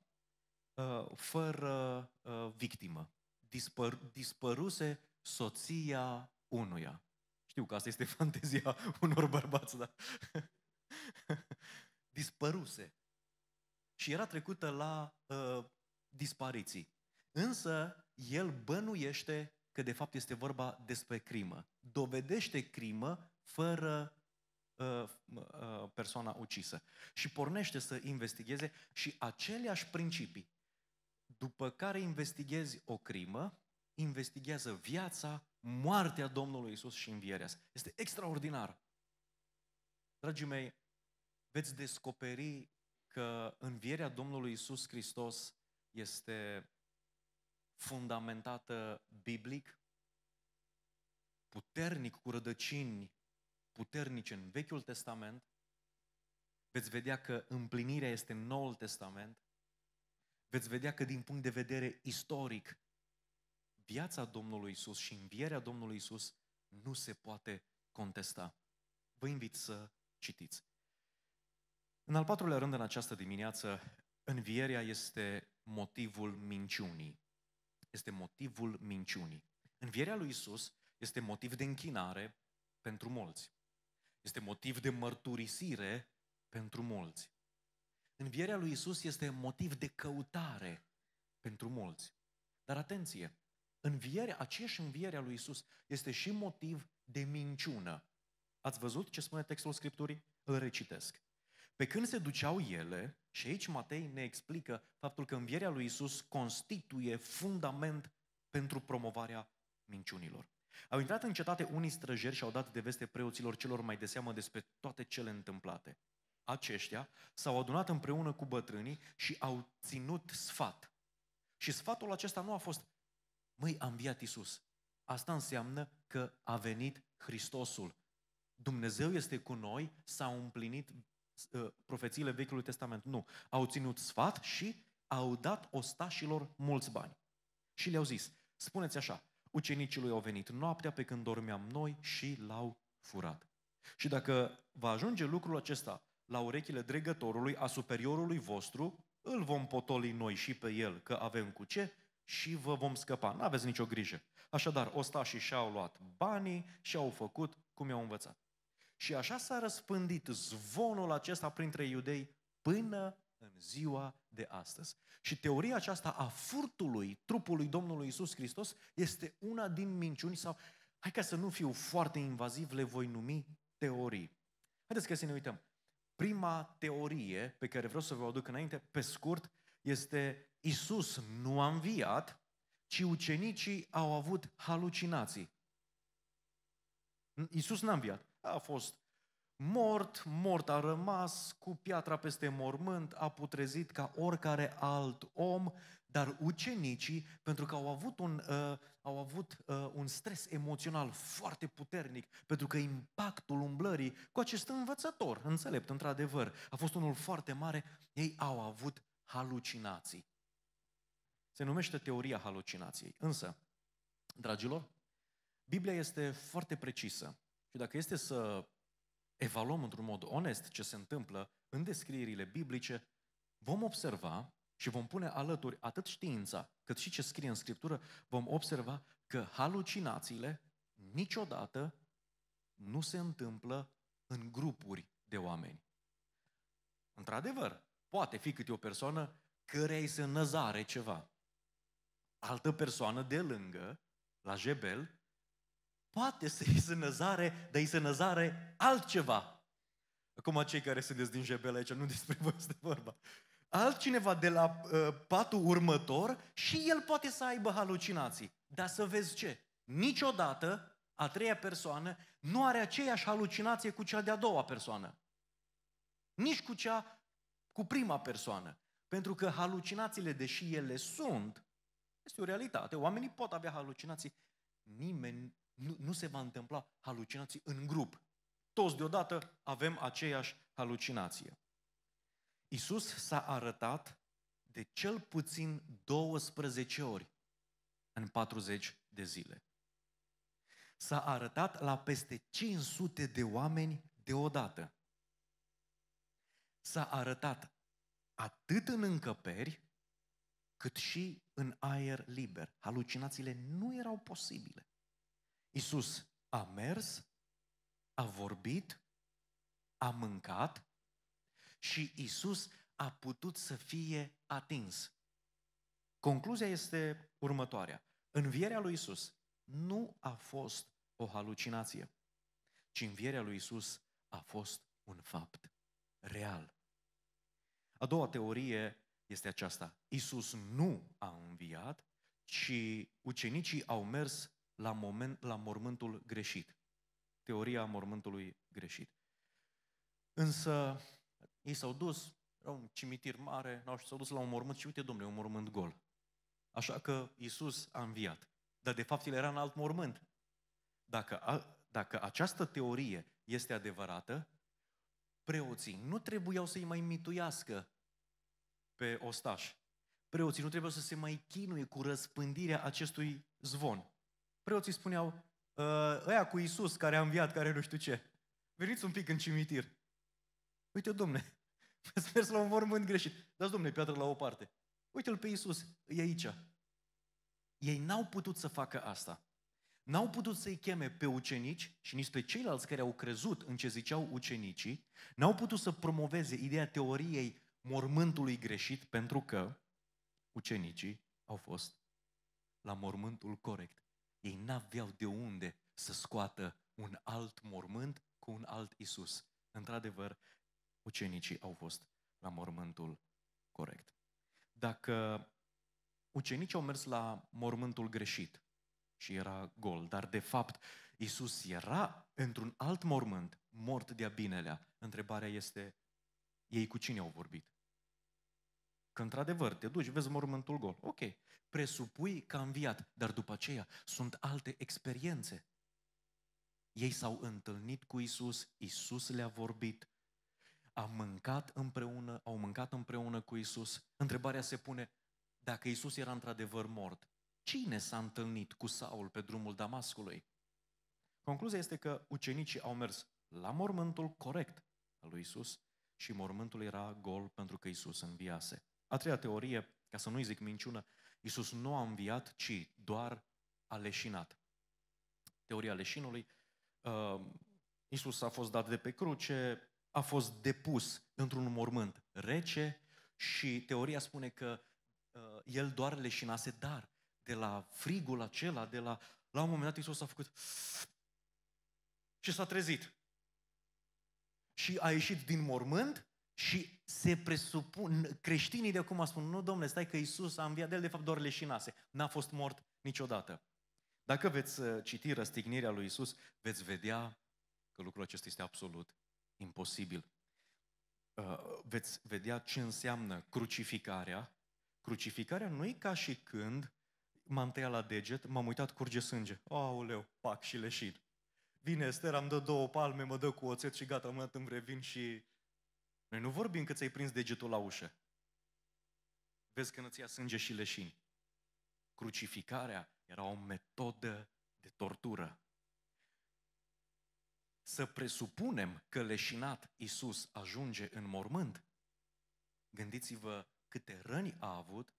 uh, fără uh, victimă. Dispăr, dispăruse soția unuia. Știu că asta este fantezia unor bărbați, dar... dispăruse. Și era trecută la uh, dispariții. Însă, el bănuiește că de fapt este vorba despre crimă. Dovedește crimă fără uh, uh, persoana ucisă. Și pornește să investigheze și aceleași principii. După care investighezi o crimă, investigează viața, moartea Domnului Isus și învierea sa. Este extraordinar. Dragii mei, veți descoperi că învierea Domnului Isus Hristos este fundamentată biblic, puternic, cu rădăcini puternice în Vechiul Testament, veți vedea că împlinirea este în Noul Testament, veți vedea că din punct de vedere istoric, viața Domnului Isus și învierea Domnului Isus nu se poate contesta. Vă invit să citiți. În al patrulea rând, în această dimineață, învierea este motivul minciunii. Este motivul minciunii. Învierea lui Isus este motiv de închinare pentru mulți. Este motiv de mărturisire pentru mulți. Învierea lui Isus este motiv de căutare pentru mulți. Dar atenție, învierea, aceeași învierea lui Isus este și motiv de minciună. Ați văzut ce spune textul Scripturii? Îl recitesc. Pe când se duceau ele, și aici Matei ne explică faptul că învierea lui Isus constituie fundament pentru promovarea minciunilor. Au intrat în cetate unii străjeri și au dat de veste preoților celor mai de seamă despre toate cele întâmplate. Aceștia s-au adunat împreună cu bătrânii și au ținut sfat. Și sfatul acesta nu a fost, măi, a înviat Isus. Asta înseamnă că a venit Hristosul. Dumnezeu este cu noi, s-au împlinit Uh, profețiile Vechiului Testament. Nu. Au ținut sfat și au dat ostașilor mulți bani. Și le-au zis, spuneți așa, ucenicii lui au venit noaptea pe când dormeam noi și l-au furat. Și dacă va ajunge lucrul acesta la urechile dregătorului, a superiorului vostru, îl vom potoli noi și pe el, că avem cu ce și vă vom scăpa. Nu aveți nicio grijă. Așadar, ostașii și-au luat banii și au făcut cum i-au învățat. Și așa s-a răspândit zvonul acesta printre iudei până în ziua de astăzi. Și teoria aceasta a furtului trupului Domnului Isus Hristos este una din minciuni sau, hai ca să nu fiu foarte invaziv, le voi numi teorii. Haideți că să ne uităm. Prima teorie pe care vreau să vă aduc înainte, pe scurt, este Isus nu a înviat, ci ucenicii au avut halucinații. Isus n-a înviat. A fost mort, mort a rămas, cu piatra peste mormânt, a putrezit ca oricare alt om, dar ucenicii, pentru că au avut un, uh, au avut, uh, un stres emoțional foarte puternic, pentru că impactul umblării cu acest învățător, înțelept într-adevăr, a fost unul foarte mare, ei au avut halucinații. Se numește teoria halucinației. Însă, dragilor, Biblia este foarte precisă și dacă este să evaluăm într-un mod onest ce se întâmplă în descrierile biblice, vom observa și vom pune alături atât știința, cât și ce scrie în Scriptură, vom observa că halucinațiile niciodată nu se întâmplă în grupuri de oameni. Într-adevăr, poate fi câte o persoană care îi se năzare ceva. Altă persoană de lângă, la jebel, poate să iei zânăzare, dar îi zânăzare altceva. Acum cei care sunteți din jebele aici, nu despre voi este vorba. Altcineva de la uh, patul următor și el poate să aibă halucinații. Dar să vezi ce, niciodată a treia persoană nu are aceeași halucinație cu cea de-a doua persoană. Nici cu cea cu prima persoană. Pentru că halucinațiile, deși ele sunt, este o realitate. Oamenii pot avea halucinații. Nimeni nu, nu se va întâmpla halucinații în grup. Toți deodată avem aceeași halucinație. Isus s-a arătat de cel puțin 12 ori în 40 de zile. S-a arătat la peste 500 de oameni deodată. S-a arătat atât în încăperi, cât și în aer liber. Halucinațiile nu erau posibile. Isus a mers, a vorbit, a mâncat și Isus a putut să fie atins. Concluzia este următoarea. Învierea lui Isus nu a fost o halucinație, ci învierea lui Isus a fost un fapt real. A doua teorie este aceasta. Isus nu a înviat, ci ucenicii au mers la, moment, la mormântul greșit. Teoria mormântului greșit. Însă ei s-au dus, la un cimitir mare, n s-au dus la un mormânt și uite, domnule, un mormânt gol. Așa că Isus a înviat. Dar de fapt el era în alt mormânt. Dacă, a, dacă această teorie este adevărată, preoții nu trebuiau să-i mai mituiască pe ostași. Preoții nu trebuiau să se mai chinuie cu răspândirea acestui zvon. Preoții spuneau, ă, ăia cu Isus care a înviat, care nu știu ce. Veniți un pic în cimitir. Uite, domne, ați mers la un mormânt greșit. Dați, domne, piatră la o parte. Uite-l pe Isus, e aici. Ei n-au putut să facă asta. N-au putut să-i cheme pe ucenici și nici pe ceilalți care au crezut în ce ziceau ucenicii, n-au putut să promoveze ideea teoriei mormântului greșit pentru că ucenicii au fost la mormântul corect ei n-aveau de unde să scoată un alt mormânt cu un alt Isus. Într-adevăr, ucenicii au fost la mormântul corect. Dacă ucenicii au mers la mormântul greșit și era gol, dar de fapt Isus era într-un alt mormânt, mort de-a binelea, întrebarea este, ei cu cine au vorbit? Că într-adevăr te duci, vezi mormântul gol, ok, presupui că a înviat, dar după aceea sunt alte experiențe. Ei s-au întâlnit cu Isus, Isus le-a vorbit, a mâncat împreună, au mâncat împreună cu Isus. Întrebarea se pune, dacă Isus era într-adevăr mort, cine s-a întâlnit cu Saul pe drumul Damascului? Concluzia este că ucenicii au mers la mormântul corect al lui Isus și mormântul era gol pentru că Isus înviase. A treia teorie, ca să nu-i zic minciună, Iisus nu a înviat, ci doar a leșinat. Teoria leșinului, uh, Iisus a fost dat de pe cruce, a fost depus într-un mormânt rece și teoria spune că uh, el doar leșinase, dar de la frigul acela, de la... La un moment dat Iisus a făcut și s-a trezit. Și a ieșit din mormânt și se presupun, creștinii de acum spun, nu domnule, stai că Iisus a înviat, el de fapt doar leșinase, n-a fost mort niciodată. Dacă veți uh, citi răstignirea lui Iisus, veți vedea că lucrul acesta este absolut imposibil. Uh, veți vedea ce înseamnă crucificarea. Crucificarea nu e ca și când m-am tăiat la deget, m-am uitat, curge sânge. Aoleu, pac și leșin. Vine Ester, am dă două palme, mă dă cu oțet și gata, mă dat în revin și noi nu vorbim că ți-ai prins degetul la ușă. Vezi că nu-ți ia sânge și leșini. Crucificarea era o metodă de tortură. Să presupunem că leșinat Iisus ajunge în mormânt, gândiți-vă câte răni a avut,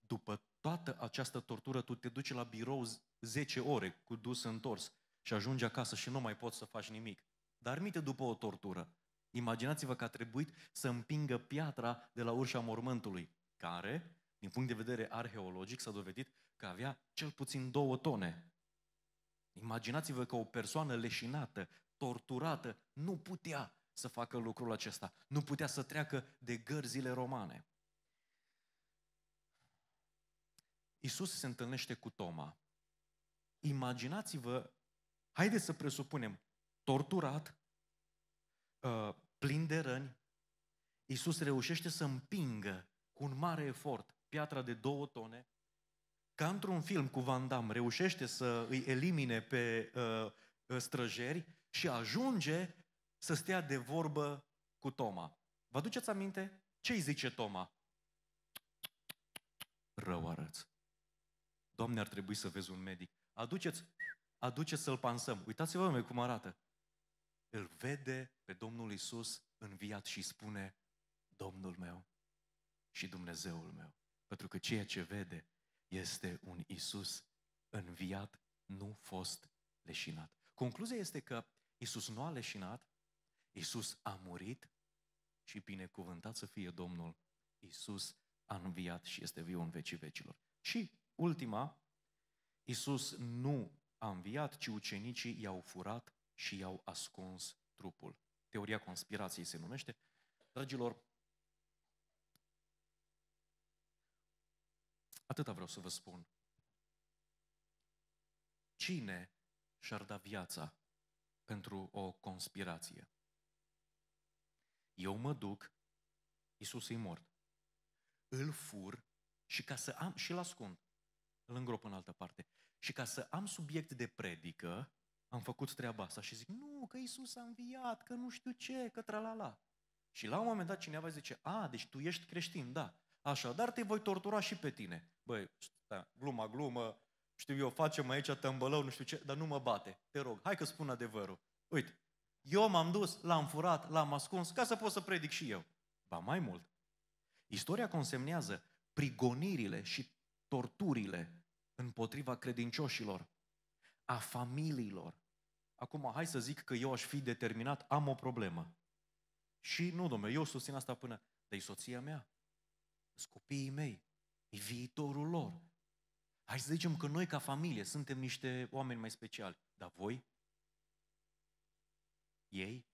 după toată această tortură, tu te duci la birou 10 ore cu dus întors și ajungi acasă și nu mai poți să faci nimic. Dar minte după o tortură, Imaginați-vă că a trebuit să împingă piatra de la ușa mormântului, care, din punct de vedere arheologic, s-a dovedit că avea cel puțin două tone. Imaginați-vă că o persoană leșinată, torturată, nu putea să facă lucrul acesta. Nu putea să treacă de gărzile romane. Isus se întâlnește cu Toma. Imaginați-vă, haideți să presupunem, torturat, uh, plin de răni, Iisus reușește să împingă cu un mare efort piatra de două tone, ca într-un film cu Van Damme reușește să îi elimine pe uh, străjeri și ajunge să stea de vorbă cu Toma. Vă aduceți aminte? Ce îi zice Toma? Rău arăți. Doamne, ar trebui să vezi un medic. Aduceți, aduceți să-l pansăm. Uitați-vă cum arată îl vede pe Domnul Isus înviat și spune, Domnul meu și Dumnezeul meu. Pentru că ceea ce vede este un Isus înviat, nu fost leșinat. Concluzia este că Isus nu a leșinat, Isus a murit și binecuvântat să fie Domnul. Isus a înviat și este viu în vecii vecilor. Și ultima, Isus nu a înviat, ci ucenicii i-au furat și i-au ascuns trupul. Teoria conspirației se numește. Dragilor, atâta vreau să vă spun. Cine și-ar da viața pentru o conspirație? Eu mă duc, Isus e mort. Îl fur și ca să am, și-l ascund. Îl îngrop în altă parte. Și ca să am subiect de predică, am făcut treaba asta și zic, nu, că Isus a înviat, că nu știu ce, că tralala. Și la un moment dat cineva zice, a, deci tu ești creștin, da. așa dar te voi tortura și pe tine. Băi, da, gluma, glumă, știu eu, facem aici tămbălău, nu știu ce, dar nu mă bate. Te rog, hai că spun adevărul. Uite, eu m-am dus, l-am furat, l-am ascuns, ca să pot să predic și eu. Ba mai mult, istoria consemnează prigonirile și torturile împotriva credincioșilor, a familiilor, Acum, hai să zic că eu aș fi determinat, am o problemă. Și nu, domnule, eu susțin asta până, dar e soția mea, sunt copiii mei, e viitorul lor. Hai să zicem că noi ca familie suntem niște oameni mai speciali, dar voi? Ei?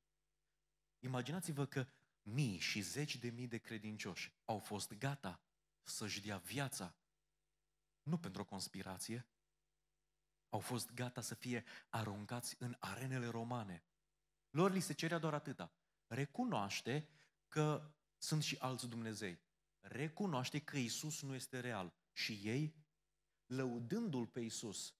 Imaginați-vă că mii și zeci de mii de credincioși au fost gata să-și dea viața, nu pentru o conspirație, au fost gata să fie aruncați în arenele romane. Lor li se cerea doar atâta. Recunoaște că sunt și alți Dumnezei. Recunoaște că Isus nu este real. Și ei, lăudându-L pe Isus,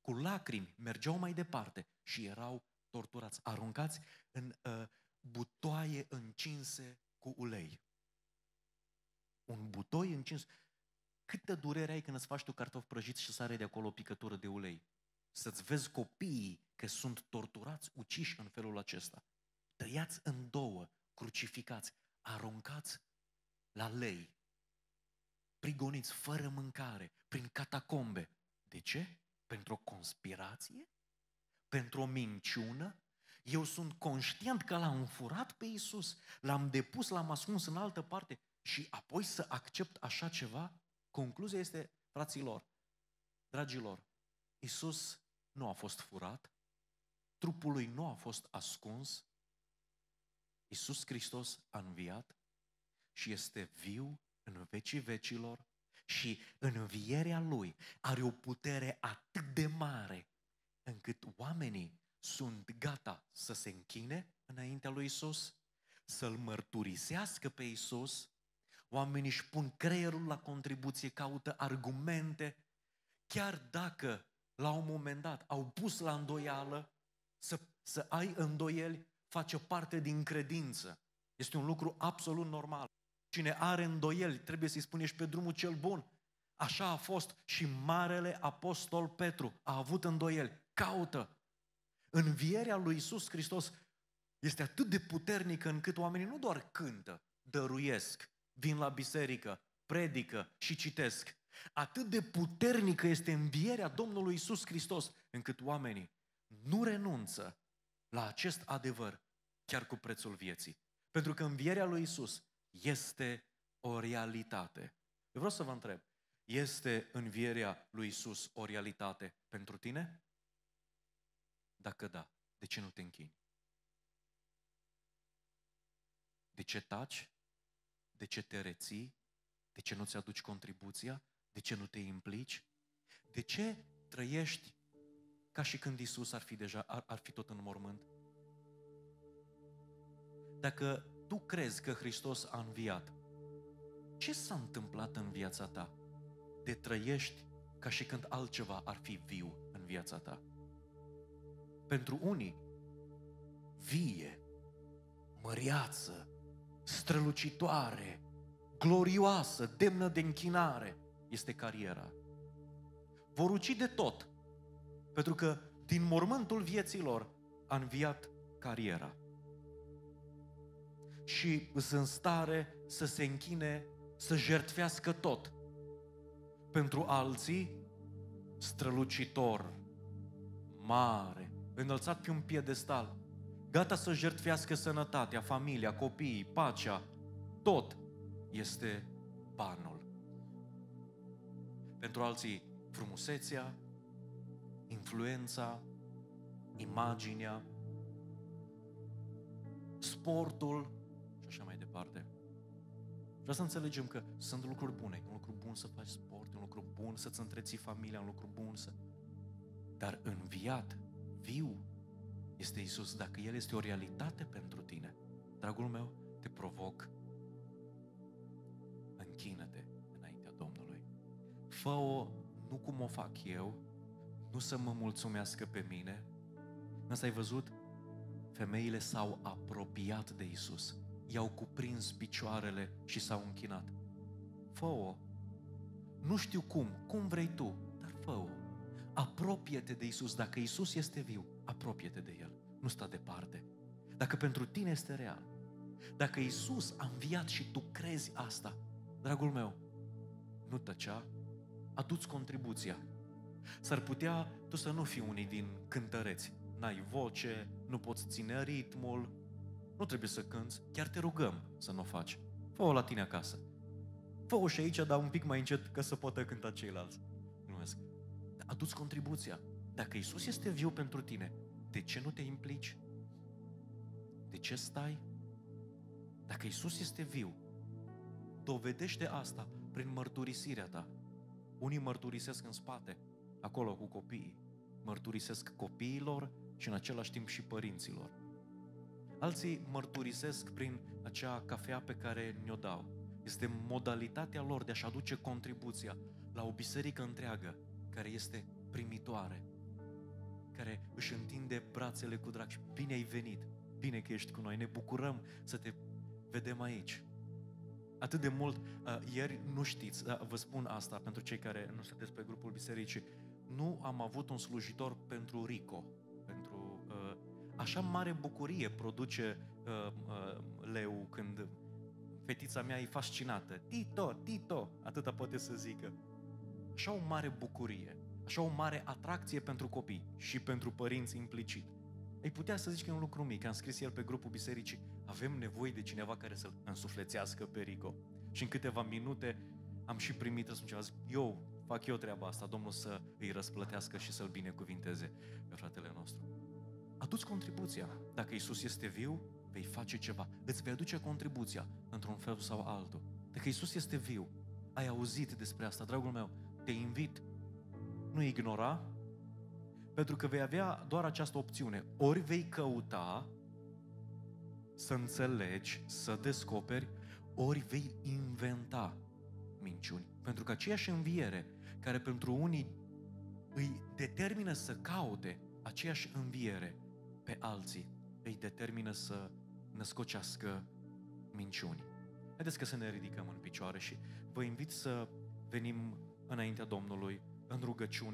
cu lacrimi, mergeau mai departe și erau torturați, aruncați în uh, butoaie încinse cu ulei. Un butoi încins Câtă durere ai când îți faci tu cartofi prăjiți și sare de acolo o picătură de ulei? Să-ți vezi copiii că sunt torturați, uciși în felul acesta. Tăiați în două, crucificați, aruncați la lei, prigoniți fără mâncare, prin catacombe. De ce? Pentru o conspirație? Pentru o minciună? Eu sunt conștient că l-am furat pe Isus, l-am depus, l-am ascuns în altă parte și apoi să accept așa ceva? Concluzia este, fraților, dragilor, Isus nu a fost furat, trupul lui nu a fost ascuns, Isus Hristos a înviat și este viu în vecii vecilor și în învierea lui are o putere atât de mare încât oamenii sunt gata să se închine înaintea lui Isus, să-l mărturisească pe Isus Oamenii își pun creierul la contribuție, caută argumente, chiar dacă la un moment dat au pus la îndoială, să, să ai îndoieli face parte din credință. Este un lucru absolut normal. Cine are îndoieli, trebuie să-i spune și pe drumul cel bun. Așa a fost și Marele Apostol Petru a avut îndoieli. Caută! Învierea lui Isus Hristos este atât de puternică încât oamenii nu doar cântă, dăruiesc, vin la biserică, predică și citesc. Atât de puternică este învierea Domnului Isus Hristos, încât oamenii nu renunță la acest adevăr, chiar cu prețul vieții. Pentru că învierea lui Isus este o realitate. Eu vreau să vă întreb, este învierea lui Isus o realitate pentru tine? Dacă da, de ce nu te închini? De ce taci? De ce te reții? De ce nu-ți aduci contribuția? De ce nu te implici? De ce trăiești ca și când Isus ar fi deja, ar, ar fi tot în mormânt? Dacă tu crezi că Hristos a înviat, ce s-a întâmplat în viața ta de trăiești ca și când altceva ar fi viu în viața ta? Pentru unii, vie, măriață, strălucitoare, glorioasă, demnă de închinare este cariera. Vor ucide tot, pentru că din mormântul vieților a înviat cariera. Și sunt în stare să se închine, să jertfească tot. Pentru alții, strălucitor, mare, înălțat pe un piedestal, gata să jertfească sănătatea, familia, copiii, pacea, tot este banul. Pentru alții, frumusețea, influența, imaginea, sportul și așa mai departe. Vreau să înțelegem că sunt lucruri bune. E un lucru bun să faci sport, e un lucru bun să-ți întreții familia, un lucru bun să... Dar înviat, viu, este Isus. Dacă El este o realitate pentru tine, dragul meu, te provoc, închină-te înaintea Domnului. Fă-o nu cum o fac eu, nu să mă mulțumească pe mine. Însă ai văzut, femeile s-au apropiat de Isus, i-au cuprins picioarele și s-au închinat. Fă-o. Nu știu cum, cum vrei tu, dar fă-o. Apropie-te de Isus. Dacă Isus este viu, apropie-te de El, nu sta departe. Dacă pentru tine este real, dacă Isus a înviat și tu crezi asta, dragul meu, nu tăcea, aduți contribuția. S-ar putea tu să nu fii unii din cântăreți. N-ai voce, nu poți ține ritmul, nu trebuie să cânți, chiar te rugăm să nu o faci. Fă-o la tine acasă. Fă-o și aici, dar un pic mai încet, ca să poată cânta ceilalți. Numesc. Aduți contribuția. Dacă Isus este viu pentru tine, de ce nu te implici? De ce stai? Dacă Isus este viu, dovedește asta prin mărturisirea ta. Unii mărturisesc în spate, acolo cu copiii. Mărturisesc copiilor și în același timp și părinților. Alții mărturisesc prin acea cafea pe care ne-o dau. Este modalitatea lor de a-și aduce contribuția la o biserică întreagă care este primitoare, care își întinde brațele cu drag și bine ai venit, bine că ești cu noi, ne bucurăm să te vedem aici. Atât de mult, uh, ieri nu știți, uh, vă spun asta pentru cei care nu sunteți pe grupul bisericii, nu am avut un slujitor pentru Rico, pentru... Uh, așa mare bucurie produce uh, uh, leu când fetița mea e fascinată. Tito, Tito, atâta poate să zică. Așa o mare bucurie așa o mare atracție pentru copii și pentru părinți implicit. Ei putea să zici că e un lucru mic. Am scris el pe grupul bisericii, avem nevoie de cineva care să-l însuflețească pe Rico. Și în câteva minute am și primit răspuns ceva. Zic, eu fac eu treaba asta, Domnul să îi răsplătească și să-l binecuvinteze pe fratele nostru. Aduți contribuția. Dacă Isus este viu, vei face ceva. Îți vei aduce contribuția într-un fel sau altul. Dacă Isus este viu, ai auzit despre asta, dragul meu, te invit nu ignora, pentru că vei avea doar această opțiune. Ori vei căuta să înțelegi, să descoperi, ori vei inventa minciuni. Pentru că aceeași înviere care pentru unii îi determină să caute aceeași înviere pe alții, îi determină să născocească minciuni. Haideți că să ne ridicăm în picioare și vă invit să venim înaintea Domnului în rugăciune